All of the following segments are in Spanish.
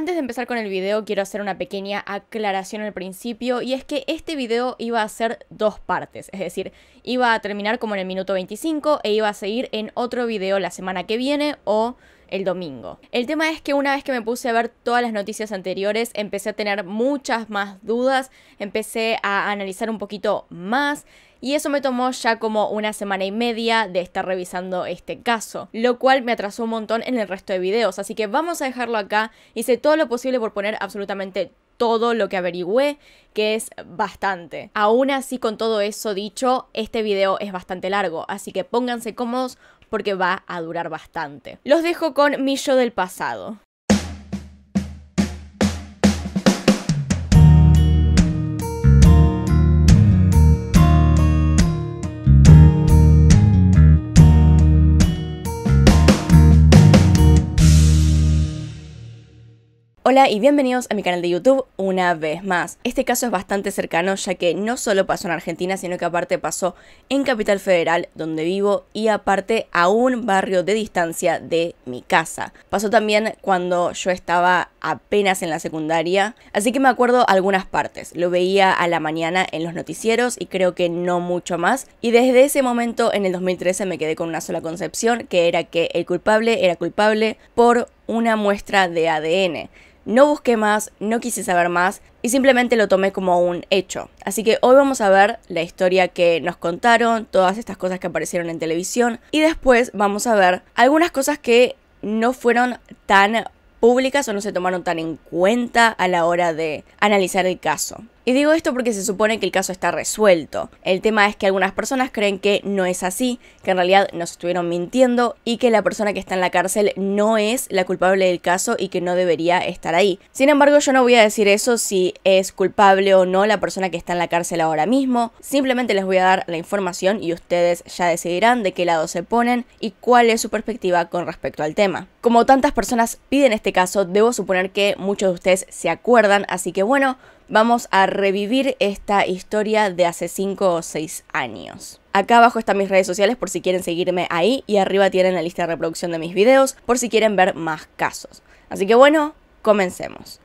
Antes de empezar con el video quiero hacer una pequeña aclaración al principio y es que este video iba a ser dos partes, es decir, iba a terminar como en el minuto 25 e iba a seguir en otro video la semana que viene o el domingo. El tema es que una vez que me puse a ver todas las noticias anteriores, empecé a tener muchas más dudas, empecé a analizar un poquito más, y eso me tomó ya como una semana y media de estar revisando este caso, lo cual me atrasó un montón en el resto de videos, así que vamos a dejarlo acá, hice todo lo posible por poner absolutamente todo lo que averigüé, que es bastante. Aún así, con todo eso dicho, este video es bastante largo, así que pónganse cómodos porque va a durar bastante. Los dejo con mi yo del pasado. Hola y bienvenidos a mi canal de YouTube una vez más. Este caso es bastante cercano ya que no solo pasó en Argentina, sino que aparte pasó en Capital Federal, donde vivo, y aparte a un barrio de distancia de mi casa. Pasó también cuando yo estaba apenas en la secundaria, así que me acuerdo algunas partes. Lo veía a la mañana en los noticieros y creo que no mucho más. Y desde ese momento, en el 2013, me quedé con una sola concepción, que era que el culpable era culpable por una muestra de ADN. No busqué más, no quise saber más y simplemente lo tomé como un hecho. Así que hoy vamos a ver la historia que nos contaron, todas estas cosas que aparecieron en televisión y después vamos a ver algunas cosas que no fueron tan públicas o no se tomaron tan en cuenta a la hora de analizar el caso. Y digo esto porque se supone que el caso está resuelto. El tema es que algunas personas creen que no es así, que en realidad nos estuvieron mintiendo y que la persona que está en la cárcel no es la culpable del caso y que no debería estar ahí. Sin embargo, yo no voy a decir eso si es culpable o no la persona que está en la cárcel ahora mismo. Simplemente les voy a dar la información y ustedes ya decidirán de qué lado se ponen y cuál es su perspectiva con respecto al tema. Como tantas personas piden este caso, debo suponer que muchos de ustedes se acuerdan, así que bueno, vamos a revivir esta historia de hace 5 o 6 años. Acá abajo están mis redes sociales por si quieren seguirme ahí y arriba tienen la lista de reproducción de mis videos por si quieren ver más casos. Así que bueno, comencemos.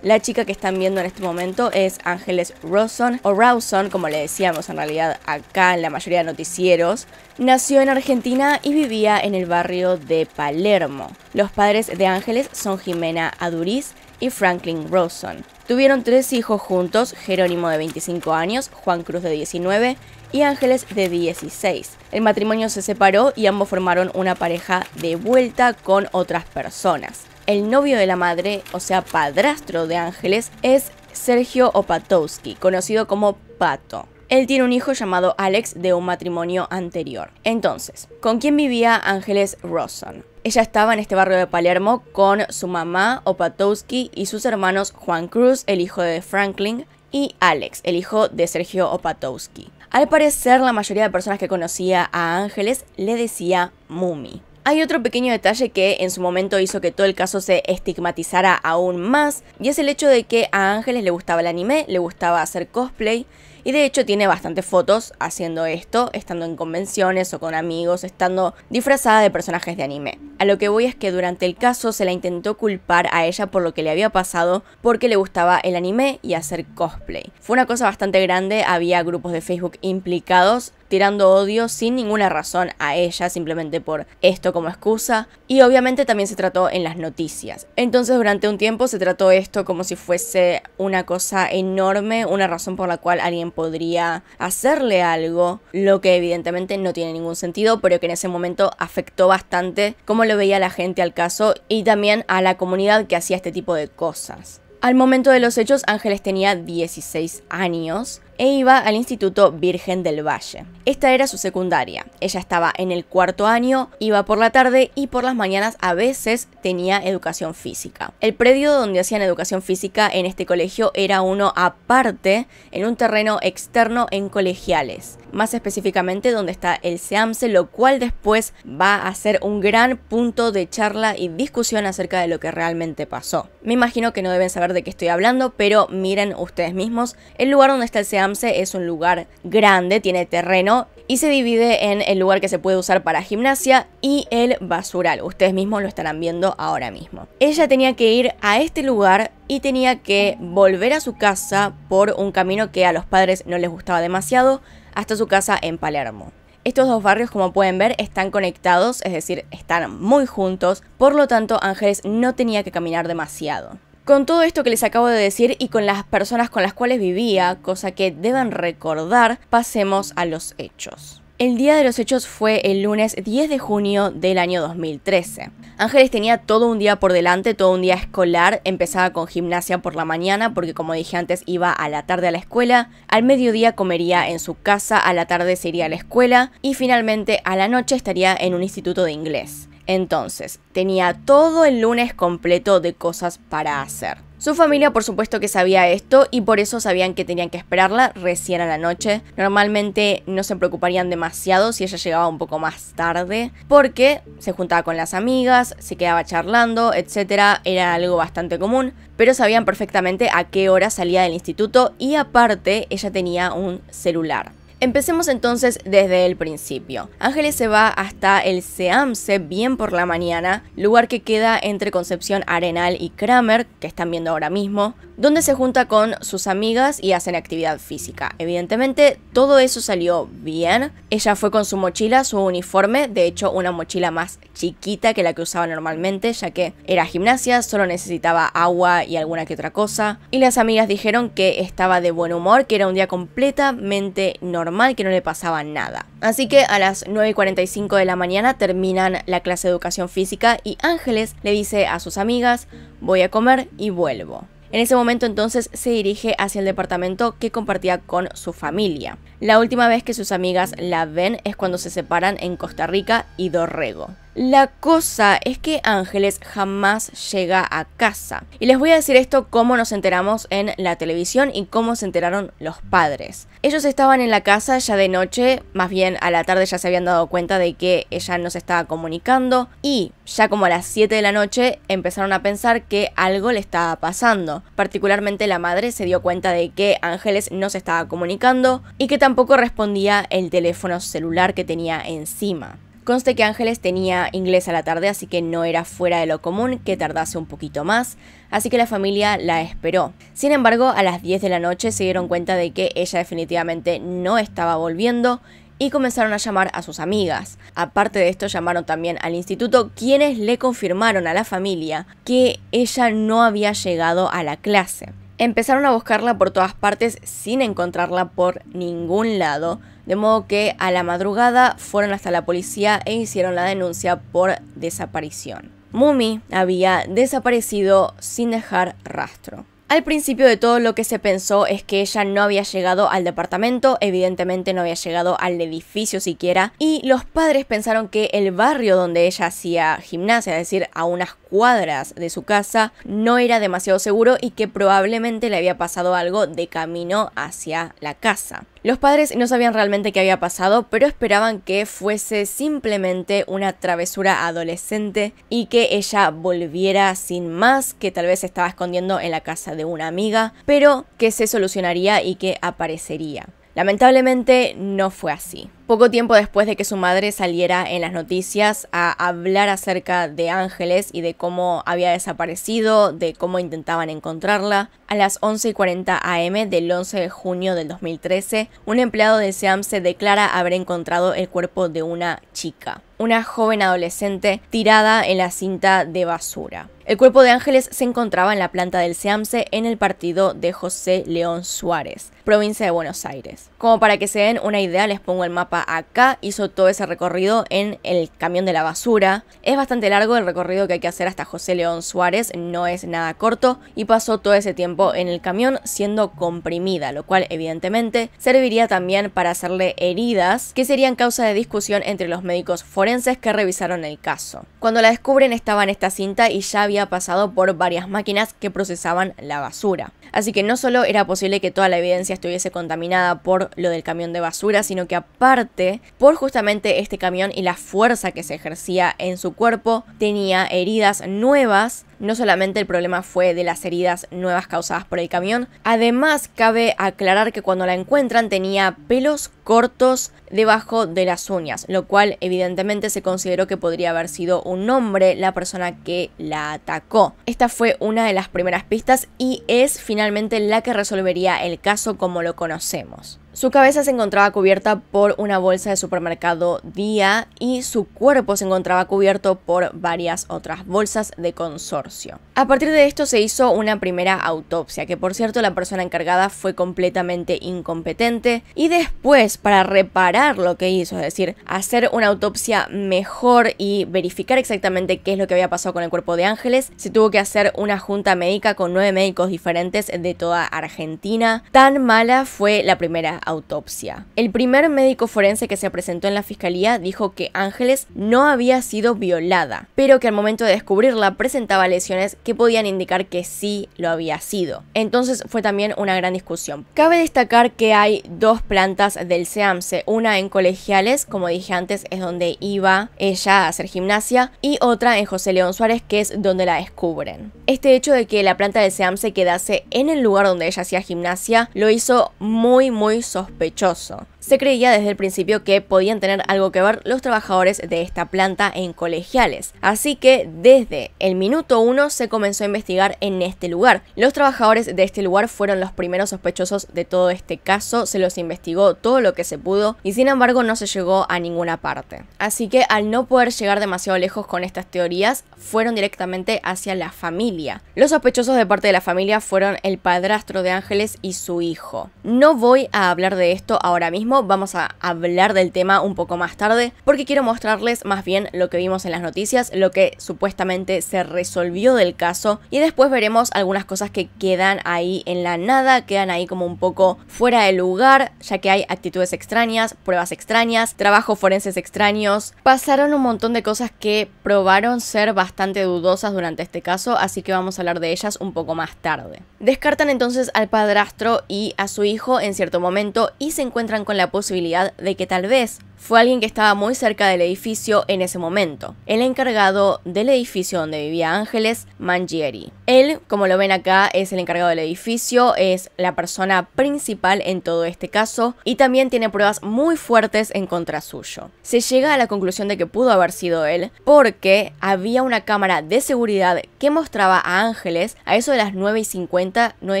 La chica que están viendo en este momento es Ángeles Rawson, o Rawson, como le decíamos en realidad acá en la mayoría de noticieros. Nació en Argentina y vivía en el barrio de Palermo. Los padres de Ángeles son Jimena Aduriz y Franklin Rawson. Tuvieron tres hijos juntos, Jerónimo de 25 años, Juan Cruz de 19 y Ángeles de 16. El matrimonio se separó y ambos formaron una pareja de vuelta con otras personas. El novio de la madre, o sea, padrastro de Ángeles, es Sergio Opatowski, conocido como Pato. Él tiene un hijo llamado Alex de un matrimonio anterior. Entonces, ¿con quién vivía Ángeles Rosson? Ella estaba en este barrio de Palermo con su mamá Opatowski y sus hermanos Juan Cruz, el hijo de Franklin, y Alex, el hijo de Sergio Opatowski. Al parecer, la mayoría de personas que conocía a Ángeles le decía Mumi. Hay otro pequeño detalle que en su momento hizo que todo el caso se estigmatizara aún más, y es el hecho de que a Ángeles le gustaba el anime, le gustaba hacer cosplay, y de hecho tiene bastantes fotos haciendo esto, estando en convenciones o con amigos, estando disfrazada de personajes de anime. A lo que voy es que durante el caso se la intentó culpar a ella por lo que le había pasado porque le gustaba el anime y hacer cosplay. Fue una cosa bastante grande, había grupos de Facebook implicados tirando odio sin ninguna razón a ella, simplemente por esto como excusa. Y obviamente también se trató en las noticias. Entonces durante un tiempo se trató esto como si fuese una cosa enorme, una razón por la cual alguien podría hacerle algo, lo que evidentemente no tiene ningún sentido, pero que en ese momento afectó bastante cómo lo veía la gente al caso y también a la comunidad que hacía este tipo de cosas. Al momento de los hechos, Ángeles tenía 16 años e iba al Instituto Virgen del Valle. Esta era su secundaria. Ella estaba en el cuarto año, iba por la tarde y por las mañanas a veces tenía educación física. El predio donde hacían educación física en este colegio era uno aparte, en un terreno externo en colegiales, más específicamente donde está el SEAMSE, lo cual después va a ser un gran punto de charla y discusión acerca de lo que realmente pasó. Me imagino que no deben saber de qué estoy hablando, pero miren ustedes mismos el lugar donde está el SEAMSE es un lugar grande, tiene terreno y se divide en el lugar que se puede usar para gimnasia y el basural. Ustedes mismos lo estarán viendo ahora mismo. Ella tenía que ir a este lugar y tenía que volver a su casa por un camino que a los padres no les gustaba demasiado hasta su casa en Palermo. Estos dos barrios, como pueden ver, están conectados, es decir, están muy juntos, por lo tanto Ángeles no tenía que caminar demasiado. Con todo esto que les acabo de decir y con las personas con las cuales vivía, cosa que deben recordar, pasemos a los hechos. El día de los hechos fue el lunes 10 de junio del año 2013. Ángeles tenía todo un día por delante, todo un día escolar, empezaba con gimnasia por la mañana porque como dije antes iba a la tarde a la escuela, al mediodía comería en su casa, a la tarde se iría a la escuela y finalmente a la noche estaría en un instituto de inglés. Entonces, tenía todo el lunes completo de cosas para hacer. Su familia por supuesto que sabía esto y por eso sabían que tenían que esperarla recién a la noche. Normalmente no se preocuparían demasiado si ella llegaba un poco más tarde porque se juntaba con las amigas, se quedaba charlando, etc. Era algo bastante común, pero sabían perfectamente a qué hora salía del instituto y aparte ella tenía un celular. Empecemos entonces desde el principio. Ángeles se va hasta el Seamse bien por la mañana, lugar que queda entre Concepción Arenal y Kramer, que están viendo ahora mismo, donde se junta con sus amigas y hacen actividad física. Evidentemente todo eso salió bien. Ella fue con su mochila, su uniforme, de hecho una mochila más chiquita que la que usaba normalmente, ya que era gimnasia, solo necesitaba agua y alguna que otra cosa. Y las amigas dijeron que estaba de buen humor, que era un día completamente normal que no le pasaba nada. Así que a las 9.45 de la mañana terminan la clase de educación física y Ángeles le dice a sus amigas, voy a comer y vuelvo. En ese momento entonces se dirige hacia el departamento que compartía con su familia. La última vez que sus amigas la ven es cuando se separan en Costa Rica y Dorrego. La cosa es que Ángeles jamás llega a casa. Y les voy a decir esto cómo nos enteramos en la televisión y cómo se enteraron los padres. Ellos estaban en la casa ya de noche, más bien a la tarde ya se habían dado cuenta de que ella no se estaba comunicando y ya como a las 7 de la noche empezaron a pensar que algo le estaba pasando. Particularmente la madre se dio cuenta de que Ángeles no se estaba comunicando y que tampoco respondía el teléfono celular que tenía encima. Conste que Ángeles tenía inglés a la tarde, así que no era fuera de lo común que tardase un poquito más, así que la familia la esperó. Sin embargo, a las 10 de la noche se dieron cuenta de que ella definitivamente no estaba volviendo y comenzaron a llamar a sus amigas. Aparte de esto, llamaron también al instituto, quienes le confirmaron a la familia que ella no había llegado a la clase. Empezaron a buscarla por todas partes sin encontrarla por ningún lado, de modo que a la madrugada fueron hasta la policía e hicieron la denuncia por desaparición. Mumi había desaparecido sin dejar rastro. Al principio de todo lo que se pensó es que ella no había llegado al departamento, evidentemente no había llegado al edificio siquiera, y los padres pensaron que el barrio donde ella hacía gimnasia, es decir, a unas cuadras de su casa, no era demasiado seguro y que probablemente le había pasado algo de camino hacia la casa. Los padres no sabían realmente qué había pasado, pero esperaban que fuese simplemente una travesura adolescente y que ella volviera sin más, que tal vez estaba escondiendo en la casa de una amiga, pero que se solucionaría y que aparecería. Lamentablemente no fue así. Poco tiempo después de que su madre saliera en las noticias a hablar acerca de Ángeles y de cómo había desaparecido, de cómo intentaban encontrarla, a las 11:40 am del 11 de junio del 2013, un empleado de SEAM se declara haber encontrado el cuerpo de una chica una joven adolescente tirada en la cinta de basura. El cuerpo de Ángeles se encontraba en la planta del SEAMSE en el partido de José León Suárez, provincia de Buenos Aires. Como para que se den una idea, les pongo el mapa acá. Hizo todo ese recorrido en el camión de la basura. Es bastante largo el recorrido que hay que hacer hasta José León Suárez, no es nada corto. Y pasó todo ese tiempo en el camión siendo comprimida, lo cual evidentemente serviría también para hacerle heridas que serían causa de discusión entre los médicos forenses que revisaron el caso. Cuando la descubren estaba en esta cinta y ya había pasado por varias máquinas que procesaban la basura. Así que no solo era posible que toda la evidencia estuviese contaminada por lo del camión de basura, sino que aparte, por justamente este camión y la fuerza que se ejercía en su cuerpo, tenía heridas nuevas. No solamente el problema fue de las heridas nuevas causadas por el camión, además cabe aclarar que cuando la encuentran tenía pelos cortos debajo de las uñas, lo cual evidentemente se consideró que podría haber sido un hombre la persona que la atacó. Esta fue una de las primeras pistas y es finalmente la que resolvería el caso como lo conocemos. Su cabeza se encontraba cubierta por una bolsa de supermercado Día y su cuerpo se encontraba cubierto por varias otras bolsas de consorcio. A partir de esto se hizo una primera autopsia, que por cierto la persona encargada fue completamente incompetente y después para reparar lo que hizo, es decir, hacer una autopsia mejor y verificar exactamente qué es lo que había pasado con el cuerpo de Ángeles, se tuvo que hacer una junta médica con nueve médicos diferentes de toda Argentina. Tan mala fue la primera autopsia. El primer médico forense que se presentó en la fiscalía dijo que Ángeles no había sido violada, pero que al momento de descubrirla presentaba lesiones que podían indicar que sí lo había sido. Entonces fue también una gran discusión. Cabe destacar que hay dos plantas del SEAMSE, una en Colegiales, como dije antes, es donde iba ella a hacer gimnasia, y otra en José León Suárez, que es donde la descubren. Este hecho de que la planta del SEAMSE quedase en el lugar donde ella hacía gimnasia lo hizo muy muy sospechoso. Se creía desde el principio que podían tener algo que ver los trabajadores de esta planta en colegiales, así que desde el minuto uno se comenzó a investigar en este lugar. Los trabajadores de este lugar fueron los primeros sospechosos de todo este caso, se los investigó todo lo que se pudo y sin embargo no se llegó a ninguna parte. Así que al no poder llegar demasiado lejos con estas teorías, fueron directamente hacia la familia. Los sospechosos de parte de la familia fueron el padrastro de Ángeles y su hijo. No voy a hablar de esto ahora mismo vamos a hablar del tema un poco más tarde, porque quiero mostrarles más bien lo que vimos en las noticias, lo que supuestamente se resolvió del caso, y después veremos algunas cosas que quedan ahí en la nada, quedan ahí como un poco fuera de lugar, ya que hay actitudes extrañas, pruebas extrañas, trabajos forenses extraños, pasaron un montón de cosas que probaron ser bastante dudosas durante este caso, así que vamos a hablar de ellas un poco más tarde. Descartan entonces al padrastro y a su hijo en cierto momento y se encuentran con la la posibilidad de que tal vez fue alguien que estaba muy cerca del edificio en ese momento, el encargado del edificio donde vivía Ángeles Mangieri. Él, como lo ven acá, es el encargado del edificio, es la persona principal en todo este caso y también tiene pruebas muy fuertes en contra suyo. Se llega a la conclusión de que pudo haber sido él porque había una cámara de seguridad que mostraba a Ángeles a eso de las 9 y 50, 9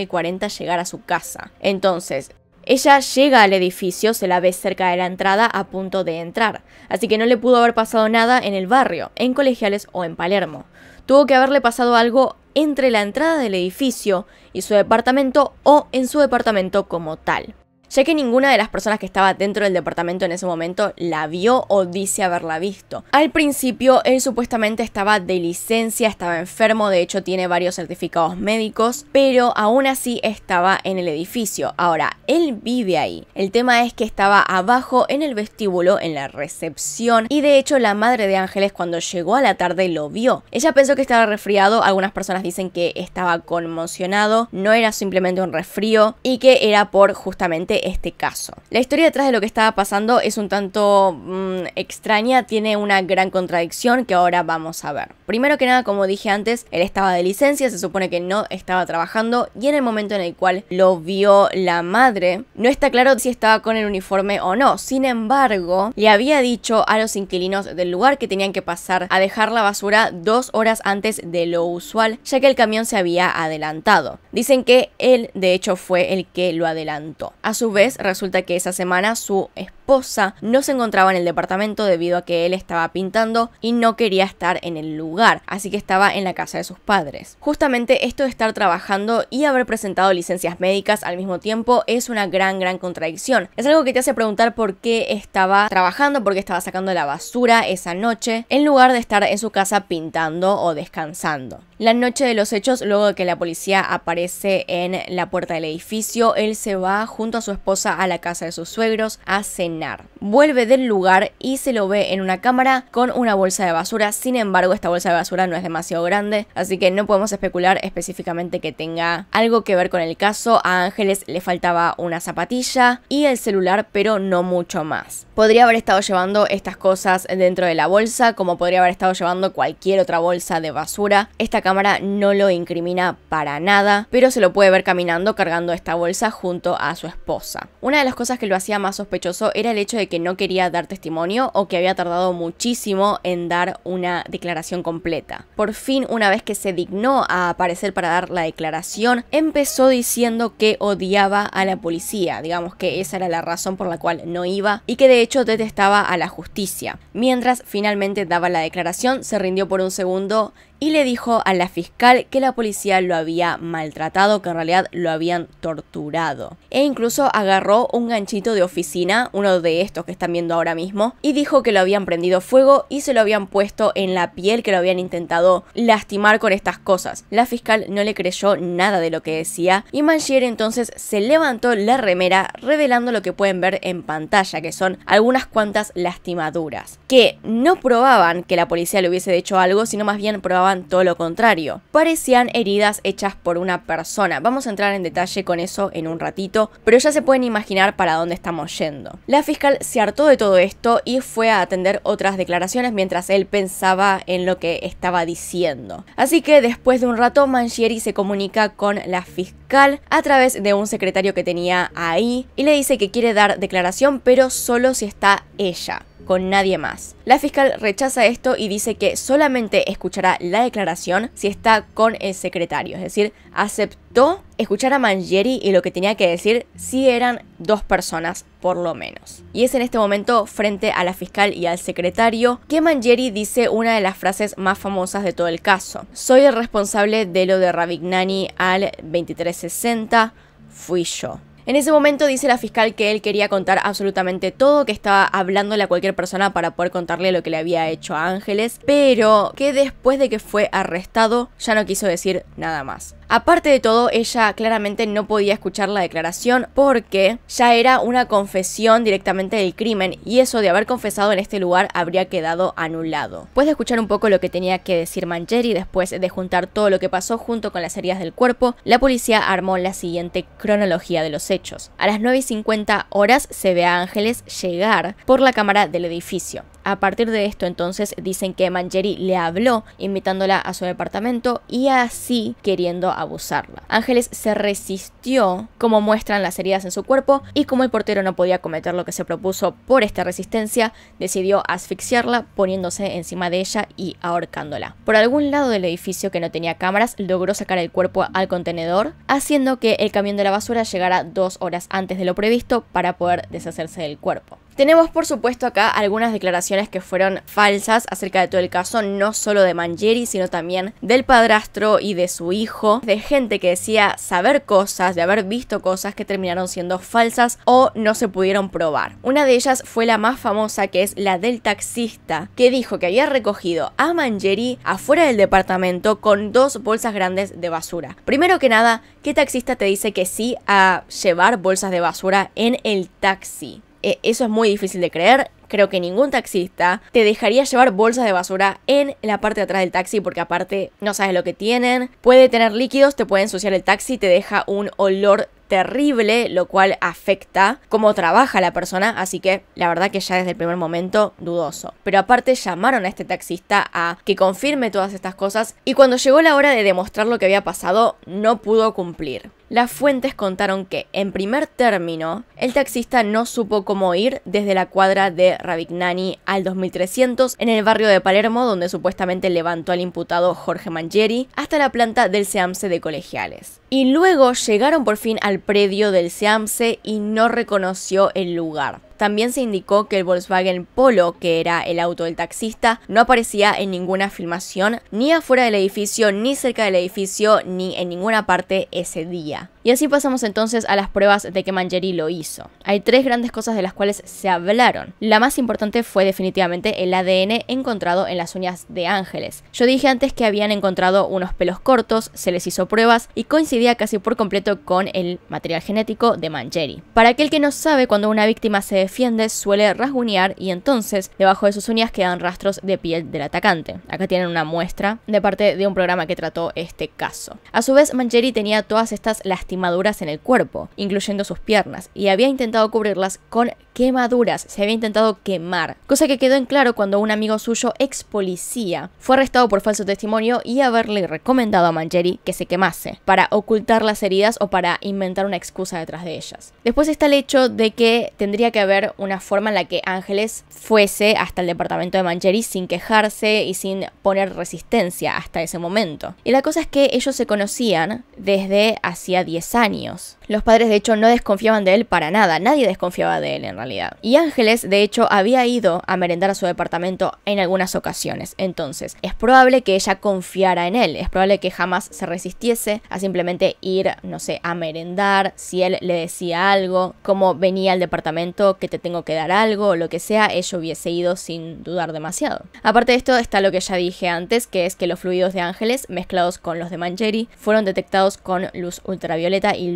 y 40 llegar a su casa. Entonces, ella llega al edificio, se la ve cerca de la entrada a punto de entrar, así que no le pudo haber pasado nada en el barrio, en Colegiales o en Palermo. Tuvo que haberle pasado algo entre la entrada del edificio y su departamento o en su departamento como tal ya que ninguna de las personas que estaba dentro del departamento en ese momento la vio o dice haberla visto. Al principio, él supuestamente estaba de licencia, estaba enfermo, de hecho tiene varios certificados médicos, pero aún así estaba en el edificio. Ahora, él vive ahí. El tema es que estaba abajo en el vestíbulo, en la recepción, y de hecho la madre de Ángeles cuando llegó a la tarde lo vio. Ella pensó que estaba resfriado, algunas personas dicen que estaba conmocionado, no era simplemente un resfrío y que era por justamente este caso. La historia detrás de lo que estaba pasando es un tanto mm, extraña, tiene una gran contradicción que ahora vamos a ver. Primero que nada, como dije antes, él estaba de licencia, se supone que no estaba trabajando y en el momento en el cual lo vio la madre, no está claro si estaba con el uniforme o no. Sin embargo, le había dicho a los inquilinos del lugar que tenían que pasar a dejar la basura dos horas antes de lo usual, ya que el camión se había adelantado. Dicen que él, de hecho, fue el que lo adelantó. A su vez, resulta que esa semana su esposa no se encontraba en el departamento debido a que él estaba pintando y no quería estar en el lugar, así que estaba en la casa de sus padres. Justamente esto de estar trabajando y haber presentado licencias médicas al mismo tiempo es una gran, gran contradicción. Es algo que te hace preguntar por qué estaba trabajando, por qué estaba sacando la basura esa noche, en lugar de estar en su casa pintando o descansando. La noche de los hechos, luego de que la policía aparece en la puerta del edificio, él se va junto a su esposa esposa a la casa de sus suegros a cenar. Vuelve del lugar y se lo ve en una cámara con una bolsa de basura, sin embargo esta bolsa de basura no es demasiado grande, así que no podemos especular específicamente que tenga algo que ver con el caso. A Ángeles le faltaba una zapatilla y el celular, pero no mucho más. Podría haber estado llevando estas cosas dentro de la bolsa, como podría haber estado llevando cualquier otra bolsa de basura. Esta cámara no lo incrimina para nada, pero se lo puede ver caminando cargando esta bolsa junto a su esposa. Una de las cosas que lo hacía más sospechoso era el hecho de que no quería dar testimonio o que había tardado muchísimo en dar una declaración completa. Por fin, una vez que se dignó a aparecer para dar la declaración, empezó diciendo que odiaba a la policía, digamos que esa era la razón por la cual no iba y que de hecho detestaba a la justicia. Mientras finalmente daba la declaración, se rindió por un segundo y le dijo a la fiscal que la policía lo había maltratado, que en realidad lo habían torturado. E incluso agarró un ganchito de oficina, uno de estos que están viendo ahora mismo, y dijo que lo habían prendido fuego y se lo habían puesto en la piel, que lo habían intentado lastimar con estas cosas. La fiscal no le creyó nada de lo que decía y Manchier entonces se levantó la remera revelando lo que pueden ver en pantalla, que son algunas cuantas lastimaduras, que no probaban que la policía le hubiese hecho algo, sino más bien probaban todo lo contrario. Parecían heridas hechas por una persona. Vamos a entrar en detalle con eso en un ratito, pero ya se pueden imaginar para dónde estamos yendo. La fiscal se hartó de todo esto y fue a atender otras declaraciones mientras él pensaba en lo que estaba diciendo. Así que después de un rato Mangieri se comunica con la fiscal a través de un secretario que tenía ahí y le dice que quiere dar declaración pero solo si está ella con nadie más. La fiscal rechaza esto y dice que solamente escuchará la declaración si está con el secretario, es decir, aceptó escuchar a Mangieri y lo que tenía que decir si eran dos personas por lo menos. Y es en este momento, frente a la fiscal y al secretario, que Mangieri dice una de las frases más famosas de todo el caso. Soy el responsable de lo de Ravignani al 2360, fui yo. En ese momento dice la fiscal que él quería contar absolutamente todo, que estaba hablándole a cualquier persona para poder contarle lo que le había hecho a Ángeles, pero que después de que fue arrestado ya no quiso decir nada más. Aparte de todo, ella claramente no podía escuchar la declaración porque ya era una confesión directamente del crimen y eso de haber confesado en este lugar habría quedado anulado. Después de escuchar un poco lo que tenía que decir y después de juntar todo lo que pasó junto con las heridas del cuerpo, la policía armó la siguiente cronología de los hechos. A las 9 y 50 horas se ve a Ángeles llegar por la cámara del edificio. A partir de esto entonces dicen que Mangeri le habló invitándola a su departamento y así queriendo abusarla. Ángeles se resistió como muestran las heridas en su cuerpo y como el portero no podía cometer lo que se propuso por esta resistencia, decidió asfixiarla poniéndose encima de ella y ahorcándola. Por algún lado del edificio que no tenía cámaras, logró sacar el cuerpo al contenedor, haciendo que el camión de la basura llegara dos horas antes de lo previsto para poder deshacerse del cuerpo. Tenemos por supuesto acá algunas declaraciones que fueron falsas acerca de todo el caso, no solo de Mangieri, sino también del padrastro y de su hijo, de gente que decía saber cosas, de haber visto cosas que terminaron siendo falsas o no se pudieron probar. Una de ellas fue la más famosa que es la del taxista, que dijo que había recogido a Mangieri afuera del departamento con dos bolsas grandes de basura. Primero que nada, ¿qué taxista te dice que sí a llevar bolsas de basura en el taxi? Eh, eso es muy difícil de creer. Creo que ningún taxista te dejaría llevar bolsas de basura en la parte de atrás del taxi porque aparte no sabes lo que tienen. Puede tener líquidos, te puede ensuciar el taxi, te deja un olor terrible, lo cual afecta cómo trabaja la persona, así que la verdad que ya desde el primer momento dudoso. Pero aparte llamaron a este taxista a que confirme todas estas cosas y cuando llegó la hora de demostrar lo que había pasado no pudo cumplir las fuentes contaron que, en primer término, el taxista no supo cómo ir desde la cuadra de Ravignani al 2300 en el barrio de Palermo, donde supuestamente levantó al imputado Jorge Mangieri, hasta la planta del SEAMSE de Colegiales. Y luego llegaron por fin al predio del SEAMSE y no reconoció el lugar. También se indicó que el Volkswagen Polo, que era el auto del taxista, no aparecía en ninguna filmación, ni afuera del edificio, ni cerca del edificio, ni en ninguna parte ese día. Y así pasamos entonces a las pruebas de que Mangeri lo hizo. Hay tres grandes cosas de las cuales se hablaron. La más importante fue definitivamente el ADN encontrado en las uñas de Ángeles. Yo dije antes que habían encontrado unos pelos cortos, se les hizo pruebas y coincidía casi por completo con el material genético de Mangeri. Para aquel que no sabe, cuando una víctima se defiende suele rasguñar y entonces debajo de sus uñas quedan rastros de piel del atacante. Acá tienen una muestra de parte de un programa que trató este caso. A su vez, Mangieri tenía todas estas las lastimaduras en el cuerpo, incluyendo sus piernas, y había intentado cubrirlas con quemaduras, se había intentado quemar, cosa que quedó en claro cuando un amigo suyo, ex policía, fue arrestado por falso testimonio y haberle recomendado a Mangeri que se quemase, para ocultar las heridas o para inventar una excusa detrás de ellas. Después está el hecho de que tendría que haber una forma en la que Ángeles fuese hasta el departamento de Mangeri sin quejarse y sin poner resistencia hasta ese momento. Y la cosa es que ellos se conocían desde hacía 10 años. Los padres de hecho no desconfiaban de él para nada, nadie desconfiaba de él en realidad. Y Ángeles de hecho había ido a merendar a su departamento en algunas ocasiones, entonces es probable que ella confiara en él, es probable que jamás se resistiese a simplemente ir, no sé, a merendar, si él le decía algo, cómo venía al departamento, que te tengo que dar algo, o lo que sea, ella hubiese ido sin dudar demasiado. Aparte de esto está lo que ya dije antes, que es que los fluidos de Ángeles mezclados con los de Manjeri fueron detectados con luz ultravioleta y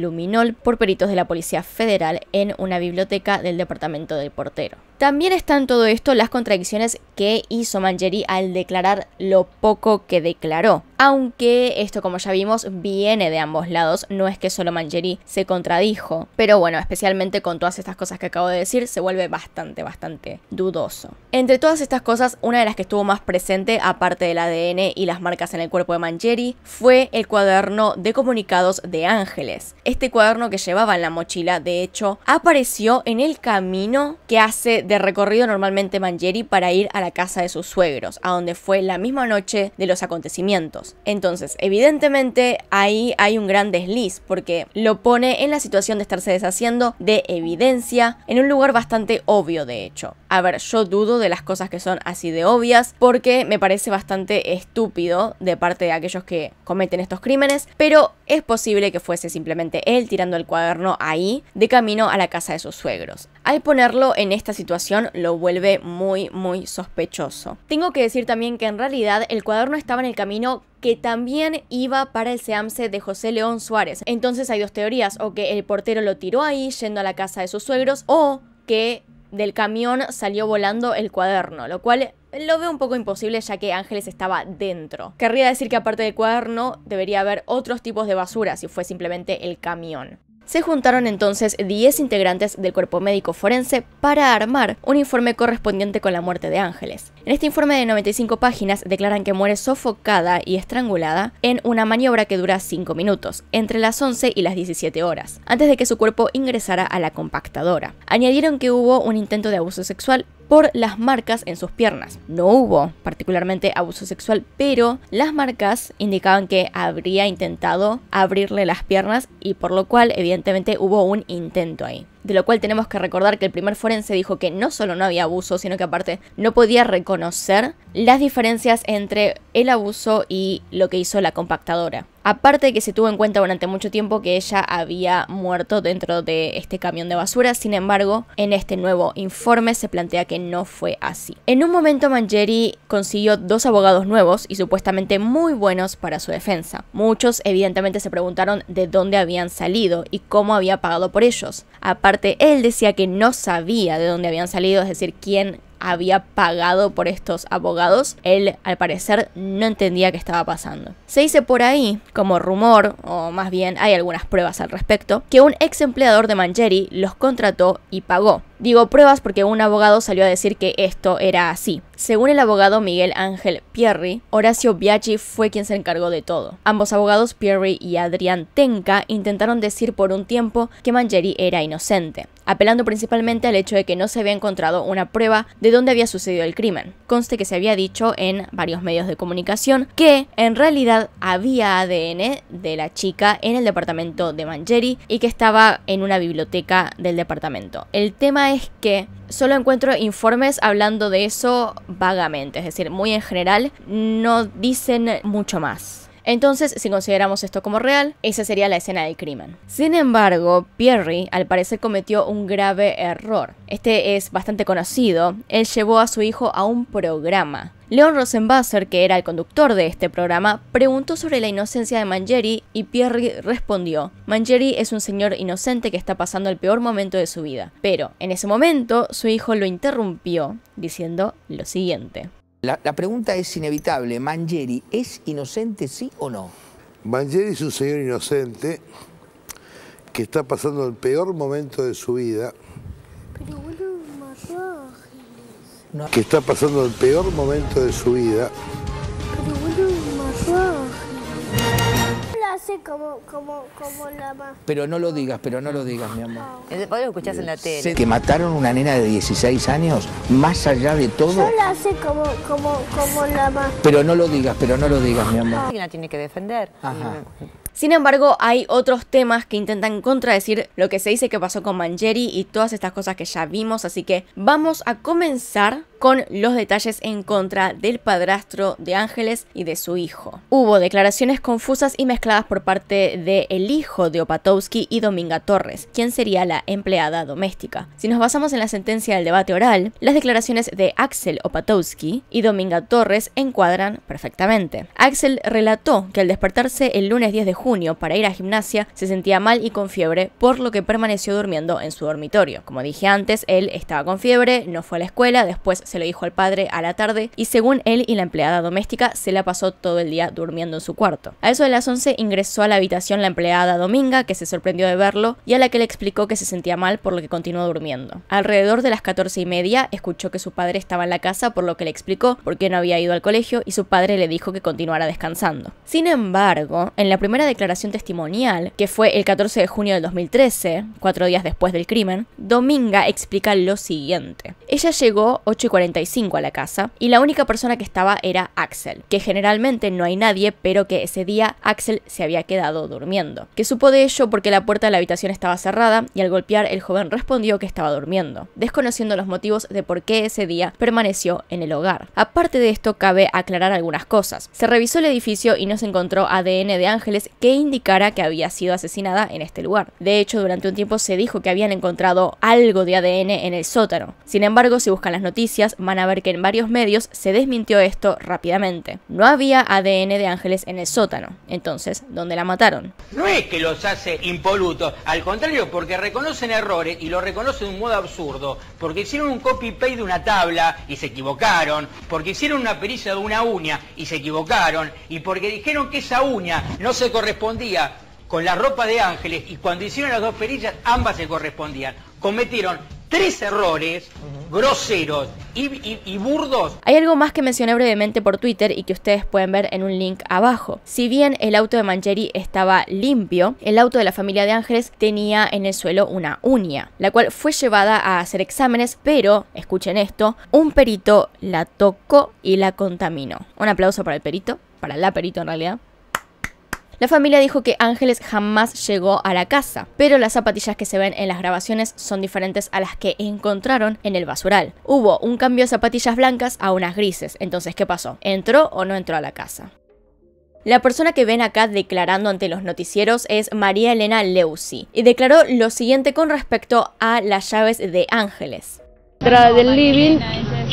por peritos de la Policía Federal en una biblioteca del Departamento del Portero. También están en todo esto las contradicciones que hizo Mangeri al declarar lo poco que declaró. Aunque esto, como ya vimos, viene de ambos lados, no es que solo Mangeri se contradijo. Pero bueno, especialmente con todas estas cosas que acabo de decir, se vuelve bastante, bastante dudoso. Entre todas estas cosas, una de las que estuvo más presente, aparte del ADN y las marcas en el cuerpo de Mangeri, fue el cuaderno de comunicados de Ángeles. Este cuaderno que llevaba en la mochila, de hecho, apareció en el camino que hace de recorrido normalmente Mangieri para ir a la casa de sus suegros, a donde fue la misma noche de los acontecimientos. Entonces, evidentemente ahí hay un gran desliz, porque lo pone en la situación de estarse deshaciendo de evidencia en un lugar bastante obvio, de hecho. A ver, yo dudo de las cosas que son así de obvias, porque me parece bastante estúpido de parte de aquellos que cometen estos crímenes, pero es posible que fuese simplemente él tirando el cuaderno ahí de camino a la casa de sus suegros. Al ponerlo en esta situación lo vuelve muy, muy sospechoso. Tengo que decir también que en realidad el cuaderno estaba en el camino que también iba para el seamse de José León Suárez. Entonces hay dos teorías, o que el portero lo tiró ahí yendo a la casa de sus suegros, o que del camión salió volando el cuaderno, lo cual lo veo un poco imposible ya que Ángeles estaba dentro. Querría decir que aparte del cuaderno debería haber otros tipos de basura si fue simplemente el camión. Se juntaron entonces 10 integrantes del cuerpo médico forense para armar un informe correspondiente con la muerte de Ángeles. En este informe de 95 páginas declaran que muere sofocada y estrangulada en una maniobra que dura 5 minutos, entre las 11 y las 17 horas, antes de que su cuerpo ingresara a la compactadora. Añadieron que hubo un intento de abuso sexual, por las marcas en sus piernas. No hubo particularmente abuso sexual, pero las marcas indicaban que habría intentado abrirle las piernas y por lo cual evidentemente hubo un intento ahí de lo cual tenemos que recordar que el primer forense dijo que no solo no había abuso, sino que aparte no podía reconocer las diferencias entre el abuso y lo que hizo la compactadora. Aparte de que se tuvo en cuenta durante mucho tiempo que ella había muerto dentro de este camión de basura, sin embargo, en este nuevo informe se plantea que no fue así. En un momento Mangeri consiguió dos abogados nuevos y supuestamente muy buenos para su defensa. Muchos evidentemente se preguntaron de dónde habían salido y cómo había pagado por ellos él decía que no sabía de dónde habían salido, es decir, quién había pagado por estos abogados, él al parecer no entendía qué estaba pasando. Se dice por ahí, como rumor, o más bien hay algunas pruebas al respecto, que un ex empleador de Mangieri los contrató y pagó. Digo pruebas porque un abogado salió a decir que esto era así. Según el abogado Miguel Ángel Pierri, Horacio Biaggi fue quien se encargó de todo. Ambos abogados, Pierri y Adrián Tenca, intentaron decir por un tiempo que Mangieri era inocente, apelando principalmente al hecho de que no se había encontrado una prueba de dónde había sucedido el crimen. Conste que se había dicho en varios medios de comunicación que en realidad había ADN de la chica en el departamento de Mangieri y que estaba en una biblioteca del departamento. El tema es que solo encuentro informes hablando de eso vagamente, es decir, muy en general, no dicen mucho más. Entonces, si consideramos esto como real, esa sería la escena del crimen. Sin embargo, Pierry al parecer cometió un grave error. Este es bastante conocido. Él llevó a su hijo a un programa. Leon Rosenbasser, que era el conductor de este programa, preguntó sobre la inocencia de Mangeri y Pierry respondió, Mangeri es un señor inocente que está pasando el peor momento de su vida. Pero en ese momento su hijo lo interrumpió diciendo lo siguiente. La, pregunta es inevitable. ¿Mangieri es inocente, sí o no? Mangieri es un señor inocente que está pasando el peor momento de su vida. Que está pasando el peor momento de su vida sé como como como la más. Pero no lo digas, pero no lo digas, mi amor. Eh, vos lo escuchás en la tele. que mataron una nena de 16 años, más allá de todo. Solo la como, como, la más. Pero no lo digas, pero no lo digas, mi amor. la tiene que defender. Ajá. Sin embargo, hay otros temas que intentan contradecir lo que se dice que pasó con Mangieri y todas estas cosas que ya vimos, así que vamos a comenzar con los detalles en contra del padrastro de Ángeles y de su hijo. Hubo declaraciones confusas y mezcladas por parte del hijo de Opatowski y Dominga Torres, quien sería la empleada doméstica. Si nos basamos en la sentencia del debate oral, las declaraciones de Axel Opatowski y Dominga Torres encuadran perfectamente. Axel relató que al despertarse el lunes 10 de junio para ir a gimnasia, se sentía mal y con fiebre, por lo que permaneció durmiendo en su dormitorio. Como dije antes, él estaba con fiebre, no fue a la escuela, después se lo dijo al padre a la tarde y según él y la empleada doméstica se la pasó todo el día durmiendo en su cuarto. A eso de las 11 ingresó a la habitación la empleada Dominga, que se sorprendió de verlo y a la que le explicó que se sentía mal por lo que continuó durmiendo. Alrededor de las 14 y media escuchó que su padre estaba en la casa por lo que le explicó por qué no había ido al colegio y su padre le dijo que continuara descansando. Sin embargo, en la primera de declaración testimonial, que fue el 14 de junio del 2013, cuatro días después del crimen, Dominga explica lo siguiente. Ella llegó 8 y 45 a la casa y la única persona que estaba era Axel, que generalmente no hay nadie, pero que ese día Axel se había quedado durmiendo. Que supo de ello porque la puerta de la habitación estaba cerrada y al golpear el joven respondió que estaba durmiendo, desconociendo los motivos de por qué ese día permaneció en el hogar. Aparte de esto, cabe aclarar algunas cosas. Se revisó el edificio y no se encontró ADN de ángeles que indicara que había sido asesinada en este lugar. De hecho, durante un tiempo se dijo que habían encontrado algo de ADN en el sótano. Sin embargo, si buscan las noticias, van a ver que en varios medios se desmintió esto rápidamente. No había ADN de ángeles en el sótano. Entonces, ¿dónde la mataron? No es que los hace impolutos, al contrario, porque reconocen errores y lo reconocen de un modo absurdo, porque hicieron un copy-paste de una tabla y se equivocaron, porque hicieron una pericia de una uña y se equivocaron, y porque dijeron que esa uña no se corresponde correspondía con la ropa de Ángeles y cuando hicieron las dos perillas, ambas se correspondían. Cometieron tres errores groseros y, burdos. Hay algo más que mencioné brevemente por Twitter y que ustedes pueden ver en un link abajo. Si bien el auto de Mancheri estaba limpio, el auto de la familia de Ángeles tenía en el suelo una uña, la cual fue llevada a hacer exámenes, pero, escuchen esto, un perito la tocó y la contaminó. Un aplauso para el perito, para la perito en realidad. La familia dijo que Ángeles jamás llegó a la casa, pero las zapatillas que se ven en las grabaciones son diferentes a las que encontraron en el basural. Hubo un cambio de zapatillas blancas a unas grises, entonces ¿qué pasó? ¿Entró o no entró a la casa? La persona que ven acá declarando ante los noticieros es María Elena Leuci y declaró lo siguiente con respecto a las llaves de Ángeles. Tras del living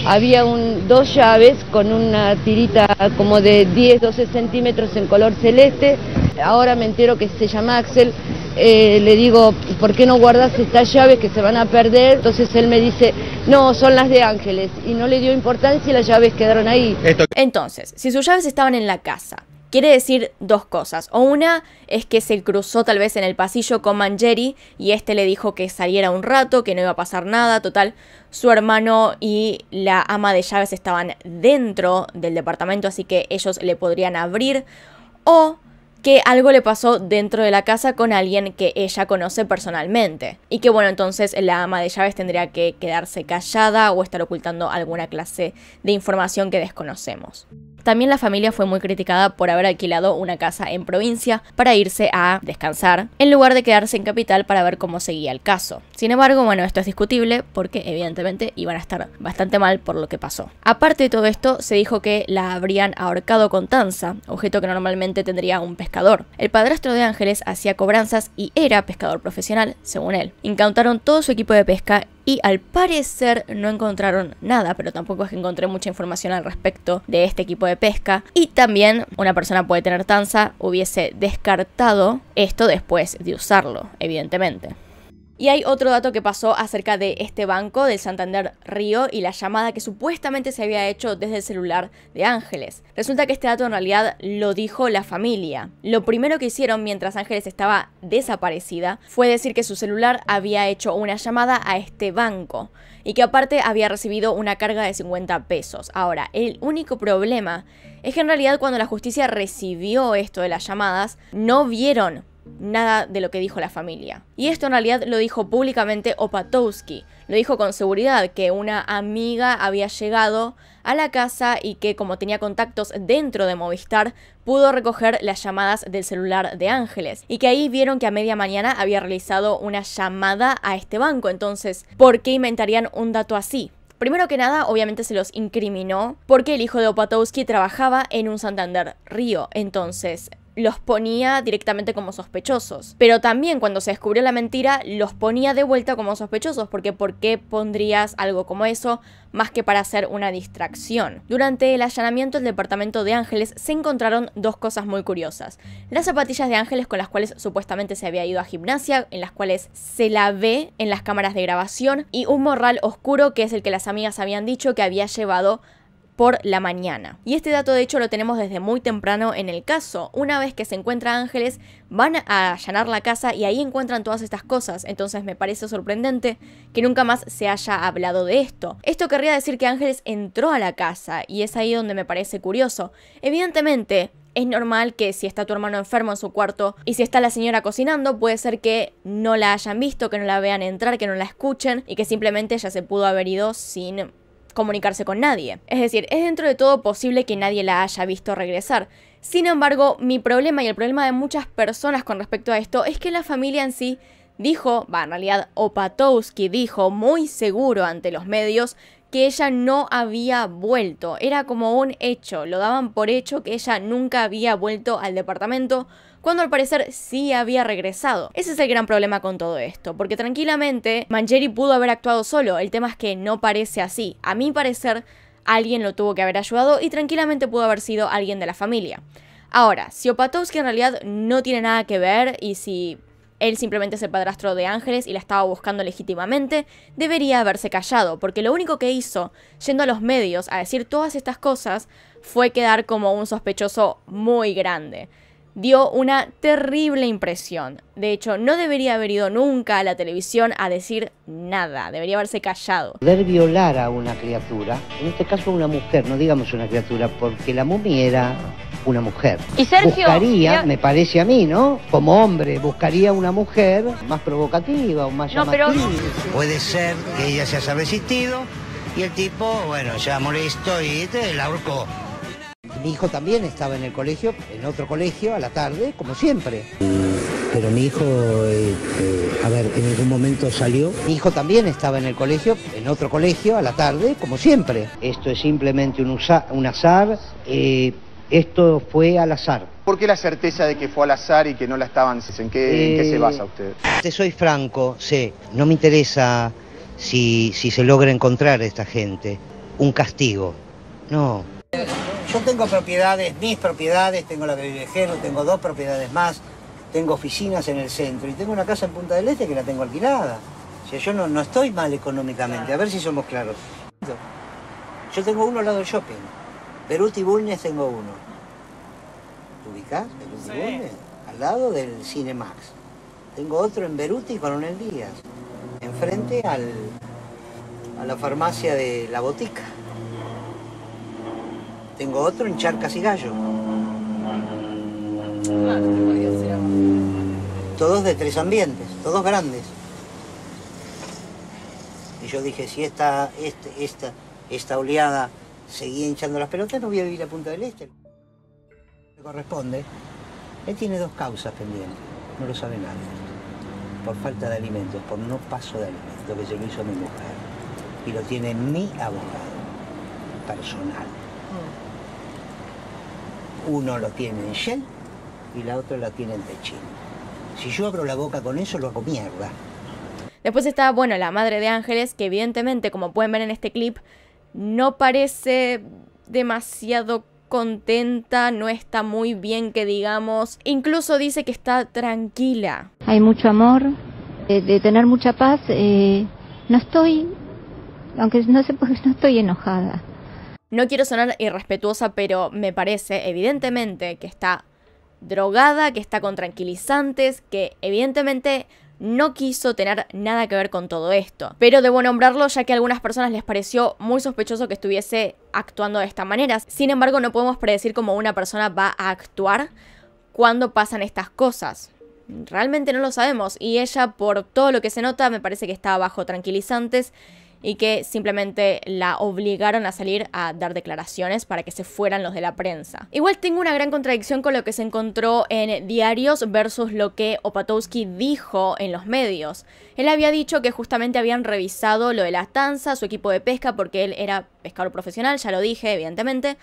había dos llaves con una tirita como de 10, 12 centímetros en color celeste. Ahora me entero que se llama Axel. Eh, le digo, ¿por qué no guardas estas llaves que se van a perder? Entonces él me dice, no, son las de Ángeles. Y no le dio importancia y las llaves quedaron ahí. Entonces, si sus llaves estaban en la casa, quiere decir dos cosas. O una es que se cruzó tal vez en el pasillo con Manjeri y este le dijo que saliera un rato, que no iba a pasar nada. Total, su hermano y la ama de llaves estaban dentro del departamento, así que ellos le podrían abrir. O que algo le pasó dentro de la casa con alguien que ella conoce personalmente. Y que bueno, entonces la ama de llaves tendría que quedarse callada o estar ocultando alguna clase de información que desconocemos. También la familia fue muy criticada por haber alquilado una casa en provincia para irse a descansar, en lugar de quedarse en capital para ver cómo seguía el caso. Sin embargo, bueno, esto es discutible porque evidentemente iban a estar bastante mal por lo que pasó. Aparte de todo esto, se dijo que la habrían ahorcado con tanza, objeto que normalmente tendría un pescador. El padrastro de Ángeles hacía cobranzas y era pescador profesional, según él. Incautaron todo su equipo de pesca y al parecer no encontraron nada, pero tampoco es que encontré mucha información al respecto de este equipo de pesca. Y también una persona puede tener tanza, hubiese descartado esto después de usarlo, evidentemente. Y hay otro dato que pasó acerca de este banco del Santander Río y la llamada que supuestamente se había hecho desde el celular de Ángeles. Resulta que este dato en realidad lo dijo la familia. Lo primero que hicieron mientras Ángeles estaba desaparecida fue decir que su celular había hecho una llamada a este banco y que aparte había recibido una carga de 50 pesos. Ahora, el único problema es que en realidad cuando la justicia recibió esto de las llamadas, no vieron nada de lo que dijo la familia. Y esto en realidad lo dijo públicamente Opatowski. Lo dijo con seguridad que una amiga había llegado a la casa y que como tenía contactos dentro de Movistar, pudo recoger las llamadas del celular de Ángeles y que ahí vieron que a media mañana había realizado una llamada a este banco. Entonces, ¿por qué inventarían un dato así? Primero que nada, obviamente se los incriminó porque el hijo de Opatowski trabajaba en un Santander Río. Entonces, los ponía directamente como sospechosos. Pero también cuando se descubrió la mentira, los ponía de vuelta como sospechosos, porque ¿por qué pondrías algo como eso más que para hacer una distracción? Durante el allanamiento del departamento de Ángeles se encontraron dos cosas muy curiosas. Las zapatillas de Ángeles con las cuales supuestamente se había ido a gimnasia, en las cuales se la ve en las cámaras de grabación, y un morral oscuro que es el que las amigas habían dicho que había llevado por la mañana. Y este dato de hecho lo tenemos desde muy temprano en el caso. Una vez que se encuentra Ángeles, van a allanar la casa y ahí encuentran todas estas cosas. Entonces me parece sorprendente que nunca más se haya hablado de esto. Esto querría decir que Ángeles entró a la casa y es ahí donde me parece curioso. Evidentemente, es normal que si está tu hermano enfermo en su cuarto y si está la señora cocinando, puede ser que no la hayan visto, que no la vean entrar, que no la escuchen y que simplemente ya se pudo haber ido sin comunicarse con nadie. Es decir, es dentro de todo posible que nadie la haya visto regresar. Sin embargo, mi problema y el problema de muchas personas con respecto a esto es que la familia en sí dijo, va, en realidad Opatowski dijo muy seguro ante los medios que ella no había vuelto. Era como un hecho, lo daban por hecho que ella nunca había vuelto al departamento cuando al parecer sí había regresado. Ese es el gran problema con todo esto, porque tranquilamente Mangeri pudo haber actuado solo, el tema es que no parece así. A mi parecer, alguien lo tuvo que haber ayudado y tranquilamente pudo haber sido alguien de la familia. Ahora, si Opatowski en realidad no tiene nada que ver y si él simplemente es el padrastro de Ángeles y la estaba buscando legítimamente, debería haberse callado, porque lo único que hizo, yendo a los medios a decir todas estas cosas, fue quedar como un sospechoso muy grande dio una terrible impresión. De hecho, no debería haber ido nunca a la televisión a decir nada, debería haberse callado. Poder violar a una criatura, en este caso una mujer, no digamos una criatura, porque la momia era una mujer. Y Sergio buscaría, me parece a mí, ¿no? Como hombre, buscaría una mujer más provocativa o más no, Pero... Puede ser que ella se haya resistido y el tipo, bueno, ya molesto y te la ahorcó. Mi hijo también estaba en el colegio, en otro colegio, a la tarde, como siempre. Pero mi hijo, eh, eh, a ver, en algún momento salió. Mi hijo también estaba en el colegio, en otro colegio, a la tarde, como siempre. Esto es simplemente un, azar, eh, esto fue al azar. ¿Por qué la certeza de que fue al azar y que no la estaban? ¿En qué, se basa usted? Te soy franco, sé, no me interesa si, si se logra encontrar a esta gente. Un castigo. No, yo tengo propiedades, mis propiedades, tengo la de Vivejero, tengo dos propiedades más, tengo oficinas en el centro y tengo una casa en Punta del Este que la tengo alquilada. O sea, yo no, no estoy mal económicamente, a ver si somos claros. Yo tengo uno al lado del shopping, Beruti Bulnes tengo uno. ¿Te ubicás? Beruti Bulnes, al lado del Cinemax. Tengo otro en Beruti con Díaz, enfrente al, a la farmacia de la botica. Tengo otro en Charcas y Gallo. Ah, todos de tres ambientes, todos grandes. Y yo dije, si este, esta, esta, oleada seguía hinchando las pelotas, no voy a vivir a Punta del Este. Me corresponde. Él tiene dos causas pendientes, no lo sabe nadie. Por falta de alimentos, por no paso de alimentos, que se lo hizo mi mujer. Y lo tiene mi abogado personal. Mm. Uno lo tiene en Shell y la otra la tiene en pechín Si yo abro la boca con eso, lo hago mierda. Después está, bueno, la madre de Ángeles, que evidentemente, como pueden ver en este clip, no parece demasiado contenta, no está muy bien que digamos, incluso dice que está tranquila. Hay mucho amor, eh, de, tener mucha paz, eh, no estoy, aunque no, se, no estoy enojada. No quiero sonar irrespetuosa, pero me parece evidentemente que está drogada, que está con tranquilizantes, que evidentemente no quiso tener nada que ver con todo esto. Pero debo nombrarlo ya que a algunas personas les pareció muy sospechoso que estuviese actuando de esta manera. Sin embargo, no podemos predecir cómo una persona va a actuar cuando pasan estas cosas. Realmente no lo sabemos y ella por todo lo que se nota me parece que está bajo tranquilizantes y que simplemente la obligaron a salir a dar declaraciones para que se fueran los de la prensa. Igual tengo una gran contradicción con lo que se encontró en diarios versus lo que Opatowski dijo en los medios. Él había dicho que justamente habían revisado lo de la tanza, su equipo de pesca, porque él era pescador profesional, ya lo dije, evidentemente.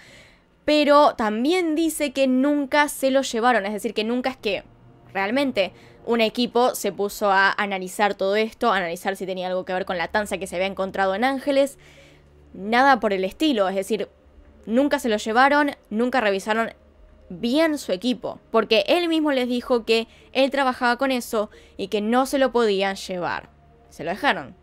Pero también dice que nunca se lo llevaron, es decir, que nunca es que realmente un equipo se puso a analizar todo esto, a analizar si tenía algo que ver con la tanza que se había encontrado en Ángeles. Nada por el estilo, es decir, nunca se lo llevaron, nunca revisaron bien su equipo, porque él mismo les dijo que él trabajaba con eso y que no se lo podían llevar. Se lo dejaron,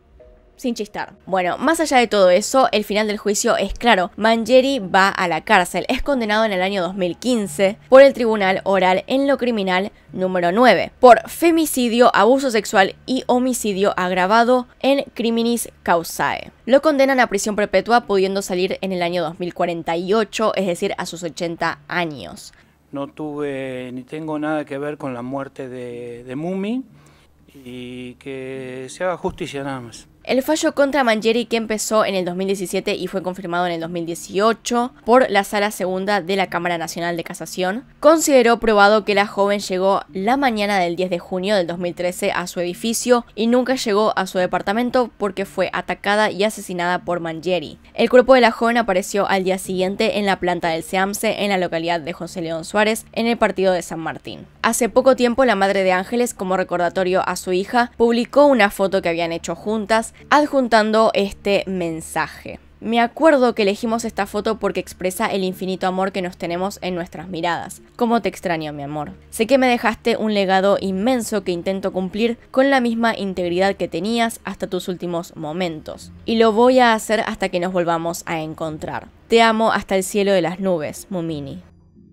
sin chistar. Bueno, más allá de todo eso, el final del juicio es claro. Mangieri va a la cárcel. Es condenado en el año 2015 por el Tribunal Oral en lo criminal número 9 por femicidio, abuso sexual y homicidio agravado en criminis causae. Lo condenan a prisión perpetua pudiendo salir en el año 2048, es decir, a sus 80 años. No tuve ni tengo nada que ver con la muerte de, de Mumi y que se haga justicia nada más. El fallo contra Mangieri que empezó en el 2017 y fue confirmado en el 2018 por la Sala Segunda de la Cámara Nacional de Casación, consideró probado que la joven llegó la mañana del 10 de junio del 2013 a su edificio y nunca llegó a su departamento porque fue atacada y asesinada por Mangieri. El cuerpo de la joven apareció al día siguiente en la planta del SEAMSE en la localidad de José León Suárez en el partido de San Martín. Hace poco tiempo la madre de Ángeles, como recordatorio a su hija, publicó una foto que habían hecho juntas adjuntando este mensaje. Me acuerdo que elegimos esta foto porque expresa el infinito amor que nos tenemos en nuestras miradas. ¿Cómo te extraño, mi amor? Sé que me dejaste un legado inmenso que intento cumplir con la misma integridad que tenías hasta tus últimos momentos. Y lo voy a hacer hasta que nos volvamos a encontrar. Te amo hasta el cielo de las nubes, Mumini.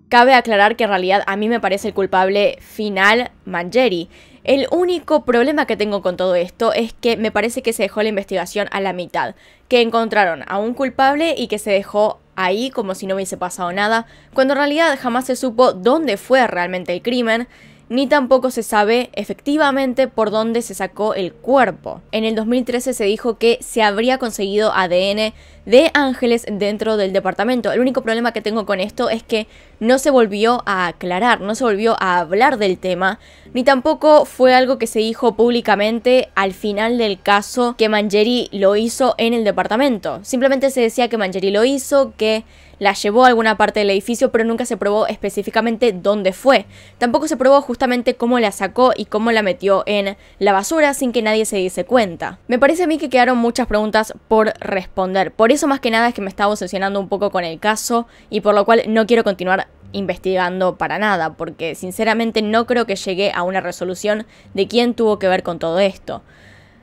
Cabe aclarar que en realidad a mí me parece el culpable final Manjeri. El único problema que tengo con todo esto es que me parece que se dejó la investigación a la mitad, que encontraron a un culpable y que se dejó ahí como si no hubiese pasado nada, cuando en realidad jamás se supo dónde fue realmente el crimen, ni tampoco se sabe efectivamente por dónde se sacó el cuerpo. En el 2013 se dijo que se habría conseguido ADN de ángeles dentro del departamento. El único problema que tengo con esto es que no se volvió a aclarar, no se volvió a hablar del tema, ni tampoco fue algo que se dijo públicamente al final del caso que Mangeri lo hizo en el departamento. Simplemente se decía que Mangeri lo hizo, que la llevó a alguna parte del edificio, pero nunca se probó específicamente dónde fue. Tampoco se probó justamente cómo la sacó y cómo la metió en la basura sin que nadie se diese cuenta. Me parece a mí que quedaron muchas preguntas por responder. Por eso más que nada es que me estaba obsesionando un poco con el caso y por lo cual no quiero continuar investigando para nada, porque sinceramente no creo que llegué a una resolución de quién tuvo que ver con todo esto.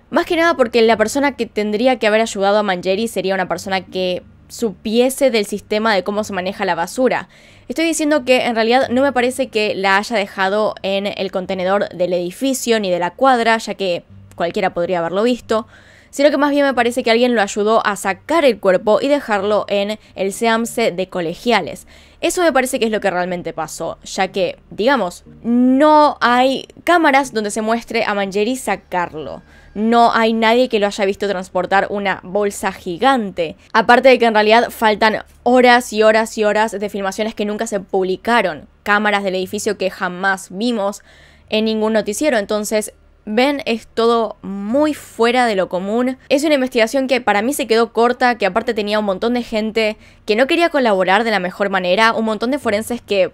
Más que nada porque la persona que tendría que haber ayudado a Mangeri sería una persona que supiese del sistema de cómo se maneja la basura. Estoy diciendo que en realidad no me parece que la haya dejado en el contenedor del edificio ni de la cuadra, ya que cualquiera podría haberlo visto sino que más bien me parece que alguien lo ayudó a sacar el cuerpo y dejarlo en el SEAMSE de colegiales. Eso me parece que es lo que realmente pasó, ya que, digamos, no hay cámaras donde se muestre a Mangeri sacarlo. No hay nadie que lo haya visto transportar una bolsa gigante. Aparte de que en realidad faltan horas y horas y horas de filmaciones que nunca se publicaron, cámaras del edificio que jamás vimos en ningún noticiero, entonces Ven, es todo muy fuera de lo común. Es una investigación que para mí se quedó corta, que aparte tenía un montón de gente que no quería colaborar de la mejor manera, un montón de forenses que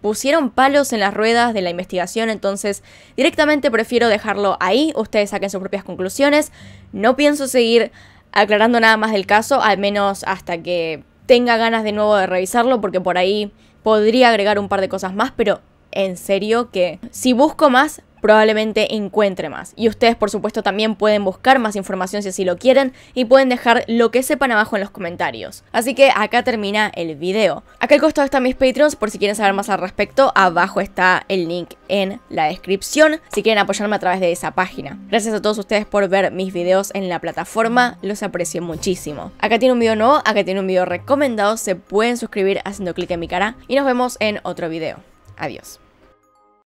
pusieron palos en las ruedas de la investigación, entonces directamente prefiero dejarlo ahí, ustedes saquen sus propias conclusiones. No pienso seguir aclarando nada más del caso, al menos hasta que tenga ganas de nuevo de revisarlo, porque por ahí podría agregar un par de cosas más, pero en serio que si busco más probablemente encuentre más. Y ustedes, por supuesto, también pueden buscar más información si así lo quieren y pueden dejar lo que sepan abajo en los comentarios. Así que acá termina el video. Acá al costado están mis Patreons por si quieren saber más al respecto. Abajo está el link en la descripción si quieren apoyarme a través de esa página. Gracias a todos ustedes por ver mis videos en la plataforma, los aprecio muchísimo. Acá tiene un video nuevo, acá tiene un video recomendado, se pueden suscribir haciendo clic en mi cara y nos vemos en otro video. Adiós.